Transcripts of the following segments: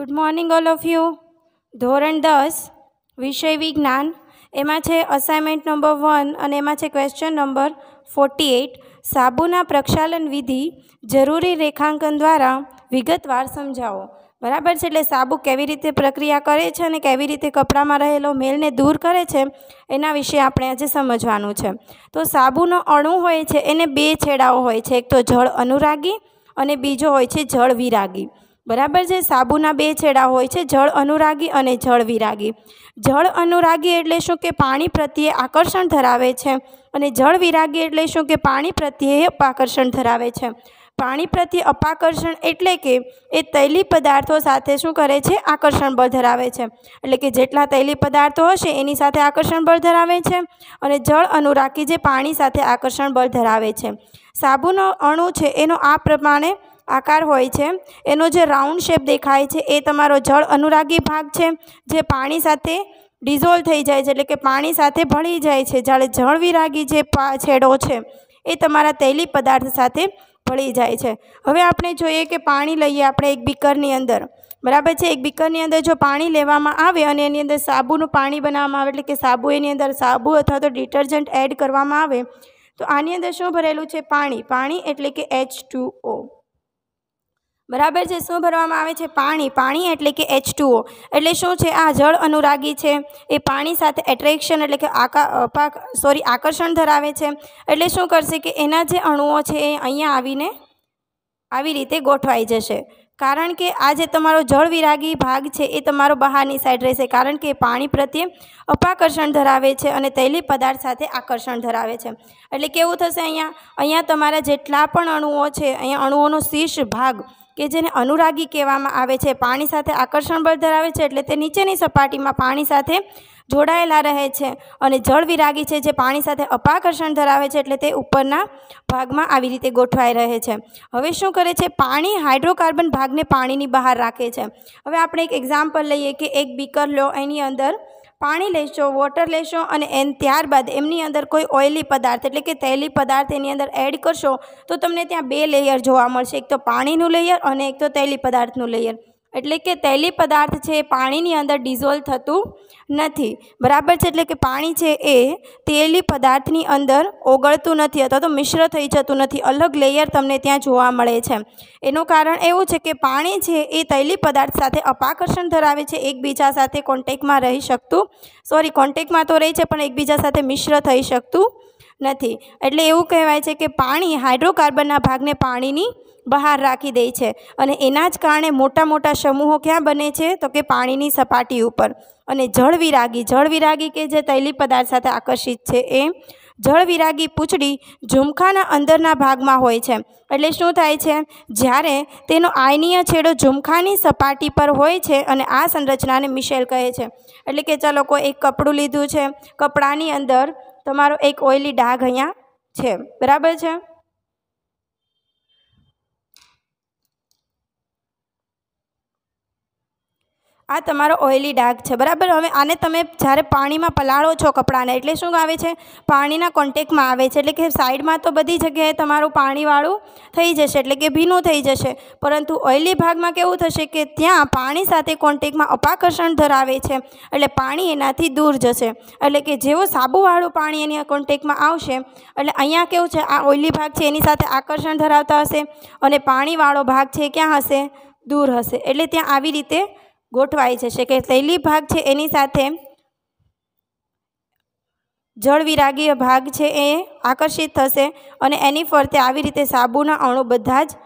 good morning all of you ધોરણ દસ વિષય વિજ્ઞાન એમાં છે અસાઇનમેન્ટ નંબર વન અને એમાં છે ક્વેશ્ચન નંબર ફોર્ટી એઇટ સાબુના પ્રક્ષાલન વિધિ જરૂરી રેખાંકન દ્વારા વિગતવાર સમજાવો બરાબર છે એટલે સાબુ કેવી રીતે પ્રક્રિયા કરે છે અને કેવી રીતે કપડામાં રહેલો મેલને દૂર કરે છે એના વિશે આપણે આજે સમજવાનું છે તો સાબુનો અણુ હોય છે એને બે છેડાઓ હોય છે એક તો જળ અનુરાગી અને બીજો હોય છે જળ વિરાગી બરાબર છે સાબુના બે છેડા હોય છે જળ અનુરાગી અને જળ વિરાગી જળ અનુરાગી એટલે શું કે પાણી પ્રત્યે આકર્ષણ ધરાવે છે અને જળ વિરાગી એટલે શું કે પાણી પ્રત્યે આકર્ષણ ધરાવે છે પાણી પ્રત્યે અપાકર્ષણ એટલે કે એ તૈલી પદાર્થો સાથે શું કરે છે આકર્ષણ બળ ધરાવે છે એટલે કે જેટલા તૈલી પદાર્થો હશે એની સાથે આકર્ષણ બળ ધરાવે છે અને જળ અનુરાકી જે પાણી સાથે આકર્ષણ બળ ધરાવે છે સાબુનો અણુ છે એનો આ પ્રમાણે આકાર હોય છે એનો જે રાઉન્ડ શેપ દેખાય છે એ તમારો જળ અનુરાગી ભાગ છે જે પાણી સાથે ડિઝોલ્વ થઈ જાય છે એટલે કે પાણી સાથે ભળી જાય છે જ્યારે જળ વિરાગી જે છેડો છે એ તમારા તૈલી પદાર્થ સાથે ભળી જાય છે હવે આપણે જોઈએ કે પાણી લઈએ આપણે એક બીકરની અંદર બરાબર છે એક બીકરની અંદર જો પાણી લેવામાં આવે અને એની અંદર સાબુનું પાણી બનાવવામાં આવે એટલે કે સાબુ એની અંદર સાબુ અથવા તો ડિટર્જન્ટ એડ કરવામાં આવે તો આની અંદર શું ભરેલું છે પાણી પાણી એટલે કે એચ ટુ ઓ બરાબર છે શું ભરવામાં આવે છે પાણી પાણી એટલે કે એચ એટલે શું છે આ જળ અનુરાગી છે એ પાણી સાથે એટ્રેક્શન એટલે કે આકા સોરી આકર્ષણ ધરાવે છે એટલે શું કરશે કે એના જે અણુઓ છે એ અહીંયા આવીને આવી રીતે ગોઠવાઈ જશે કારણ કે આ જે તમારો જળ વિરાગી ભાગ છે એ તમારો બહારની સાઈડ રહેશે કારણ કે પાણી પ્રત્યે અપાકર્ષણ ધરાવે છે અને તૈલી પદાર્થ સાથે આકર્ષણ ધરાવે છે એટલે કેવું થશે અહીંયા અહીંયા તમારા જેટલા પણ અણુઓ છે અહીંયા અણુઓનો શીર્ષ ભાગ કે જેને અનુરાગી કહેવામાં આવે છે પાણી સાથે આકર્ષણ બળ ધરાવે છે એટલે તે નીચેની સપાટીમાં પાણી સાથે જોડાયેલા રહે છે અને જળ વિરાગી છે જે પાણી સાથે અપાકર્ષણ ધરાવે છે એટલે તે ઉપરના ભાગમાં આવી રીતે ગોઠવાઈ રહે છે હવે શું કરે છે પાણી હાઇડ્રોકાર્બન ભાગને પાણીની બહાર રાખે છે હવે આપણે એક એક્ઝામ્પલ લઈએ કે એક બીકર લો એની અંદર પાણી લેશો વોટર લેશો અને એન ત્યારબાદ એમની અંદર કોઈ ઓઇલી પદાર્થ એટલે કે તૈલી પદાર્થ એની અંદર એડ કરશો તો તમને ત્યાં બે લેયર જોવા મળશે એક તો પાણીનું લેયર અને એક તો તૈલી પદાર્થનું લેયર એટલે કે તૈલી પદાર્થ છે એ પાણીની અંદર ડિઝોલ્વ થતું નથી બરાબર છે એટલે કે પાણી છે એ તેલી પદાર્થની અંદર ઓગળતું નથી અથવા તો મિશ્ર થઈ જતું નથી અલગ લેયર તમને ત્યાં જોવા મળે છે એનું કારણ એવું છે કે પાણી છે એ તૈલી પદાર્થ સાથે અપાકર્ષણ ધરાવે છે એકબીજા સાથે કોન્ટેકમાં રહી શકતું સોરી કોન્ટેકમાં તો રહે છે પણ એકબીજા સાથે મિશ્ર થઈ શકતું નથી એટલે એવું કહેવાય છે કે પાણી હાઇડ્રોકાર્બનના ભાગને પાણીની બહાર રાખી દે છે અને એના જ કારણે મોટા મોટા સમૂહો ક્યાં બને છે તો કે પાણીની સપાટી ઉપર અને જળ વિરાગી જળ વિરાગી કે જે તૈલી પદાર્થ સાથે આકર્ષિત છે એ જળવિરાગી પૂંછડી ઝુમખાના અંદરના ભાગમાં હોય છે એટલે શું થાય છે જ્યારે તેનો આયનીય છેડો ઝુમખાની સપાટી પર હોય છે અને આ સંરચનાને મિશેલ કહે છે એટલે કે ચાલો કોઈ એક કપડું લીધું છે કપડાની અંદર તમારો એક ઓઇલી ડાઘ અહીંયા છે બરાબર છે આ તમારો ઓઇલી ડાઘ છે બરાબર હવે આને તમે જ્યારે પાણીમાં પલાળો છો કપડાને એટલે શું આવે છે પાણીના કોન્ટેકમાં આવે છે એટલે કે સાઈડમાં તો બધી જગ્યાએ તમારું પાણીવાળું થઈ જશે એટલે કે ભીનું થઈ જશે પરંતુ ઓઇલી ભાગમાં કેવું થશે કે ત્યાં પાણી સાથે કોન્ટેકમાં અપાકર્ષણ ધરાવે છે એટલે પાણી એનાથી દૂર જશે એટલે કે જેવો સાબુવાળું પાણી એની કોન્ટેકમાં આવશે એટલે અહીંયા કેવું છે આ ઓઇલી ભાગ છે એની સાથે આકર્ષણ ધરાવતા હશે અને પાણીવાળો ભાગ છે ક્યાં હશે દૂર હશે એટલે ત્યાં આવી રીતે ગોઠવાઈ જશે કે શૈલી ભાગ છે એની સાથે જળવિરાગીય ભાગ છે એ આકર્ષિત થશે અને એની ફરતે આવી રીતે સાબુના અણુ બધા જ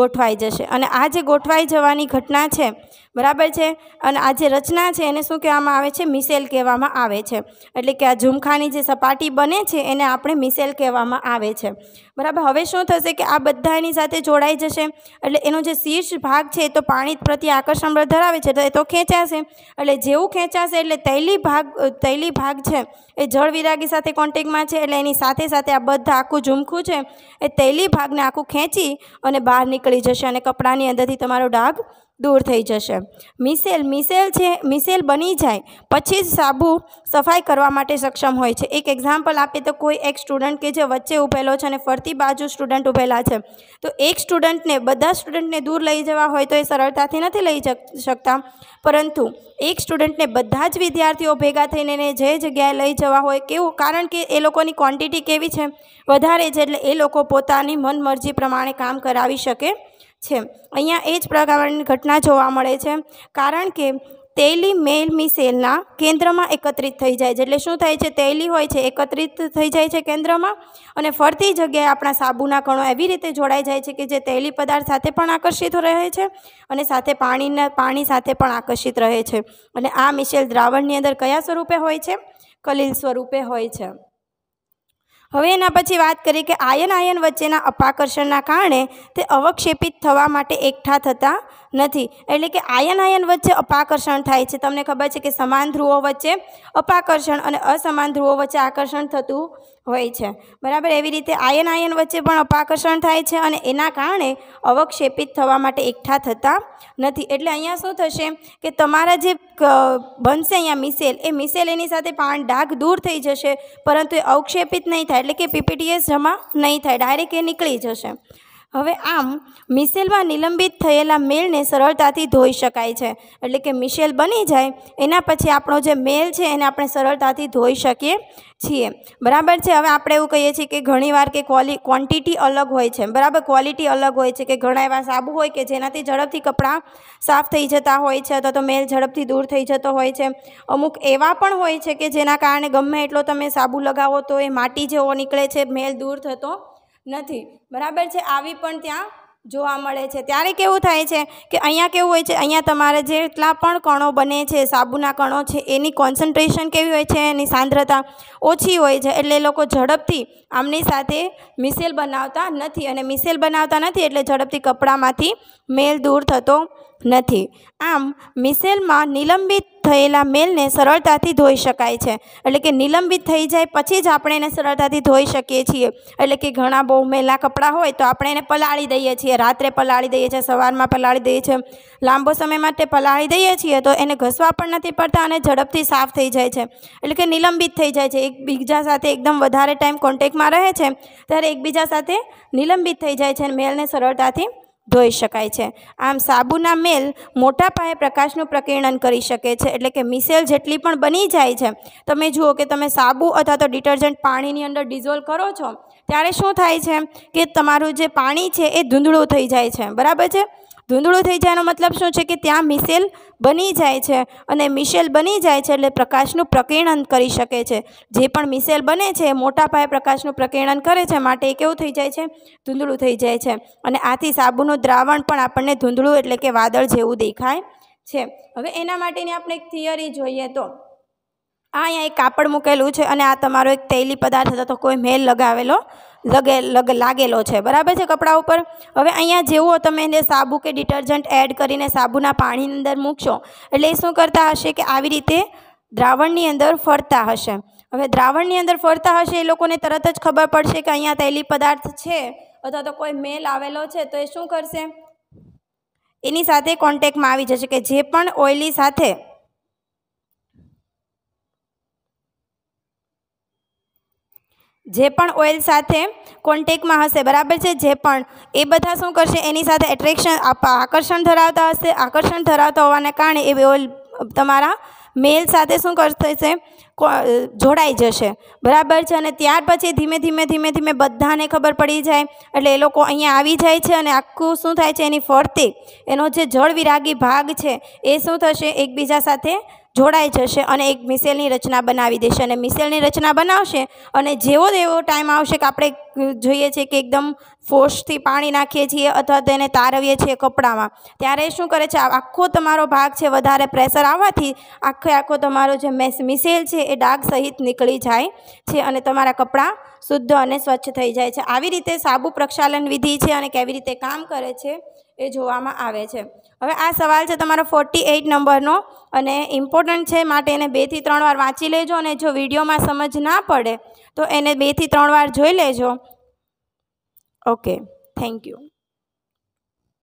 ગોઠવાઈ જશે અને આ જે ગોઠવાઈ જવાની ઘટના છે બરાબર છે અને આ જે રચના છે એને શું કહેવામાં આવે છે મિસેલ કહેવામાં આવે છે એટલે કે આ ઝુમખાની જે સપાટી બને છે એને આપણે મિસેલ કહેવામાં આવે છે બરાબર હવે શું થશે કે આ બધા એની સાથે જોડાઈ જશે એટલે એનો જે શીર્ષ ભાગ છે એ તો પાણી પ્રત્યે આકર્ષણ બળ ધરાવે છે તો એ તો ખેંચાશે એટલે જેવું ખેંચાશે એટલે તૈલી ભાગ તૈલી ભાગ છે એ જળ વિરાગી સાથે કોન્ટેકમાં છે એટલે એની સાથે સાથે આ બધા આખું ઝુમખું છે એ તૈલી ભાગને આખું ખેંચી અને બહાર નીકળી જશે અને કપડાની અંદરથી તમારો ડાઘ દૂર થઈ જશે મિસેલ મિસેલ છે મિસેલ બની જાય પછી જ સાબુ સફાઈ કરવા માટે સક્ષમ હોય છે એક એક્ઝામ્પલ આપે તો કોઈ એક સ્ટુડન્ટ કે જે વચ્ચે ઊભેલો છે અને ફરતી બાજુ સ્ટુડન્ટ ઉભેલા છે તો એક સ્ટુડન્ટને બધા સ્ટુડન્ટને દૂર લઈ જવા હોય તો એ સરળતાથી નથી લઈ શકતા પરંતુ એક સ્ટુડન્ટને બધા જ વિદ્યાર્થીઓ ભેગા થઈને એને જે જગ્યાએ લઈ જવા હોય કેવું કારણ કે એ લોકોની ક્વોન્ટિટી કેવી છે વધારે છે એટલે એ લોકો પોતાની મનમરજી પ્રમાણે કામ કરાવી શકે છે અહીંયા એ જ પ્રકારની ઘટના જોવા મળે છે કારણ કે તેલી મેલ સેલના કેન્દ્રમાં એકત્રિત થઈ જાય છે એટલે શું થાય છે તેલી હોય છે એકત્રિત થઈ જાય છે કેન્દ્રમાં અને ફરતી જગ્યાએ આપણા સાબુના કણો એવી રીતે જોડાઈ જાય છે કે જે તેલી પદાર્થ સાથે પણ આકર્ષિત રહે છે અને સાથે પાણીના પાણી સાથે પણ આકર્ષિત રહે છે અને આ મિશેલ દ્રાવણની અંદર કયા સ્વરૂપે હોય છે કલીલ સ્વરૂપે હોય છે હવે એના પછી વાત કરીએ કે આયન આયન વચ્ચેના અપાકર્ષણના કારણે તે અવક્ષેપિત થવા માટે એકઠા થતા નથી એટલે કે આયન આયન વચ્ચે અપાકર્ષણ થાય છે તમને ખબર છે કે સમાન ધ્રુવો વચ્ચે અપાકર્ષણ અને અસમાન ધ્રુવો વચ્ચે આકર્ષણ થતું હોય છે બરાબર એવી રીતે આયન આયન વચ્ચે પણ અપાકર્ષણ થાય છે અને એના કારણે અવક્ષેપિત થવા માટે એકઠા થતા નથી એટલે અહીંયા શું થશે કે તમારા જે બનશે અહીંયા મિસેલ એ મિસેલ એની સાથે પાન ડાઘ દૂર થઈ જશે પરંતુ એ અવક્ષેપિત નહીં થાય એટલે કે પીપીટીએસ જમા નહીં થાય ડાયરેક્ટ એ નીકળી જશે હવે આમ મિશેલમાં નિલંબિત થયેલા મેલને સરળતાથી ધોઈ શકાય છે એટલે કે મિશેલ બની જાય એના પછી આપણો જે મેલ છે એને આપણે સરળતાથી ધોઈ શકીએ છીએ બરાબર છે હવે આપણે એવું કહીએ છીએ કે ઘણીવાર કે ક્વોલિ ક્વોન્ટિટી અલગ હોય છે બરાબર ક્વોલિટી અલગ હોય છે કે ઘણા એવા સાબુ હોય કે જેનાથી ઝડપથી કપડાં સાફ થઈ જતા હોય છે અથવા તો મેલ ઝડપથી દૂર થઈ જતો હોય છે અમુક એવા પણ હોય છે કે જેના કારણે ગમે એટલો તમે સાબુ લગાવો તો એ માટી જેવો નીકળે છે મેલ દૂર થતો નથી બરાબર છે આવી પણ ત્યાં જોવા મળે છે ત્યારે કેવું થાય છે કે અહીંયા કેવું હોય છે અહીંયા તમારે જેટલા પણ કણો બને છે સાબુના કણો છે એની કોન્સન્ટ્રેશન કેવી હોય છે એની સાંદ્રતા ઓછી હોય છે એટલે એ લોકો ઝડપથી આમની સાથે મિસેલ બનાવતા નથી અને મિસેલ બનાવતા નથી એટલે ઝડપથી કપડામાંથી મેલ દૂર થતો નથી આમ મિસેલમાં નિલંબિત થયેલા મેલને સરળતાથી ધોઈ શકાય છે એટલે કે નિલંબિત થઈ જાય પછી જ આપણે એને સરળતાથી ધોઈ શકીએ છીએ એટલે કે ઘણા બહુ મેલા કપડાં હોય તો આપણે એને પલાળી દઈએ છીએ રાત્રે પલાળી દઈએ છીએ સવારમાં પલાળી દઈએ છીએ લાંબો સમય માટે પલાળી દઈએ છીએ તો એને ઘસવા પણ નથી પડતા અને ઝડપથી સાફ થઈ જાય છે એટલે કે નિલંબિત થઈ જાય છે એકબીજા સાથે એકદમ વધારે ટાઈમ કોન્ટેકમાં રહે છે ત્યારે એકબીજા સાથે નિલંબિત થઈ જાય છે મેલને સરળતાથી ધોઈ શકાય છે આમ સાબુના મેલ મોટા પાયે પ્રકાશનું પ્રકીર્ણન કરી શકે છે એટલે કે મિસેલ જેટલી પણ બની જાય છે તમે જુઓ કે તમે સાબુ અથવા તો ડિટર્જન્ટ પાણીની અંદર ડિઝોલ્વ કરો છો ત્યારે શું થાય છે કે તમારું જે પાણી છે એ ધૂંધળું થઈ જાય છે બરાબર છે ધૂંધળું થઈ જવાનો મતલબ શું છે કે ત્યાં મિસેલ બની જાય છે અને મિસેલ બની જાય છે એટલે પ્રકાશનું પ્રકીર્ણન કરી શકે છે જે પણ મિસેલ બને છે એ મોટા પાયે પ્રકાશનું પ્રકીર્ણન કરે છે માટે એ કેવું થઈ જાય છે ધૂંધળું થઈ જાય છે અને આથી સાબુનું દ્રાવણ પણ આપણને ધૂંધળું એટલે કે વાદળ જેવું દેખાય છે હવે એના માટેની આપણે એક થિયરી જોઈએ તો આ અહીંયા એક કાપડ મૂકેલું છે અને આ તમારો એક તૈલી પદાર્થ હતો કોઈ મેલ લગાવેલો લગે લગ લાગેલો છે બરાબર છે કપડા ઉપર હવે અહીંયા જેવો તમે એને સાબુ કે ડિટરજન્ટ એડ કરીને સાબુના પાણીની અંદર મૂકશો એટલે એ શું કરતા હશે કે આવી રીતે દ્રાવણની અંદર ફરતા હશે હવે દ્રાવણની અંદર ફરતા હશે એ લોકોને તરત જ ખબર પડશે કે અહીંયા તૈલી પદાર્થ છે અથવા તો કોઈ મેલ આવેલો છે તો એ શું કરશે એની સાથે કોન્ટેક્ટમાં આવી જશે કે જે પણ ઓઇલી સાથે જે પણ ઓઇલ સાથે કોન્ટેકમાં હશે બરાબર છે જે પણ એ બધા શું કરશે એની સાથે એટ્રેક્શન આકર્ષણ ધરાવતા હશે આકર્ષણ ધરાવતા હોવાને કારણે એ ઓઇલ તમારા મેલ સાથે શું કરશે જોડાઈ જશે બરાબર છે અને ત્યાર પછી ધીમે ધીમે ધીમે ધીમે બધાને ખબર પડી જાય એટલે એ લોકો અહીંયા આવી જાય છે અને આખું શું થાય છે એની ફરતે એનો જે જળ વિરાગી ભાગ છે એ શું થશે એકબીજા સાથે જોડાઈ જશે અને એક મિસેલની રચના બનાવી દેશે અને મિસેલની રચના બનાવશે અને જેવો એવો ટાઈમ આવશે કે આપણે જોઈએ છીએ કે એકદમ ફોર્સથી પાણી નાખીએ છીએ અથવા તેને તારવીએ છીએ કપડામાં ત્યારે શું કરે છે આખો તમારો ભાગ છે વધારે પ્રેશર આવવાથી આખે આખો તમારો જે મિસેલ છે એ ડાઘ સહિત નીકળી જાય છે અને તમારા કપડાં શુદ્ધ અને સ્વચ્છ થઈ જાય છે આવી રીતે સાબુ પ્રક્ષાલન વિધિ છે અને કેવી રીતે કામ કરે છે એ જોવામાં આવે છે હવે આ સવાલ છે તમારો ફોર્ટી એઇટ નંબરનો અને ઇમ્પોર્ટન્ટ છે માટે એને બેથી ત્રણ વાર વાંચી લેજો અને જો વિડીયોમાં સમજ ના પડે તો એને બેથી ત્રણ વાર જોઈ લેજો ઓકે થેન્ક યુ